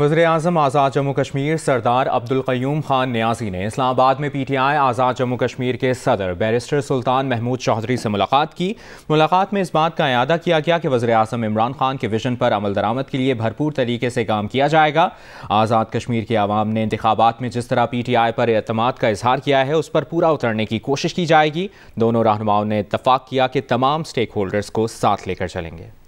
वजे अजम आज़ाद जम्मू कश्मीर सरदार अब्दुल क्यूम खान न्याजी ने इस्लामाबाद में P T I Azad Jammu Kashmir के सदर बैरिस्टर सुल्तान महमूद चौधरी से मुलाकात की मुलाकात में इस बात का अदा किया गया कि वजे अजम इमरान खान के विजन पर अमल दरामद के लिए भरपूर तरीके से काम किया जाएगा आज़ाद कश्मीर के आवाम ने इंतबात में जिस तरह पी टी आई पर अतमाद का इजहार किया है उस पर पूरा उतरने की कोशिश की जाएगी दोनों रहनुमाओं ने इतफाक़ किया कि तमाम स्टेक होल्डर्स को साथ लेकर चलेंगे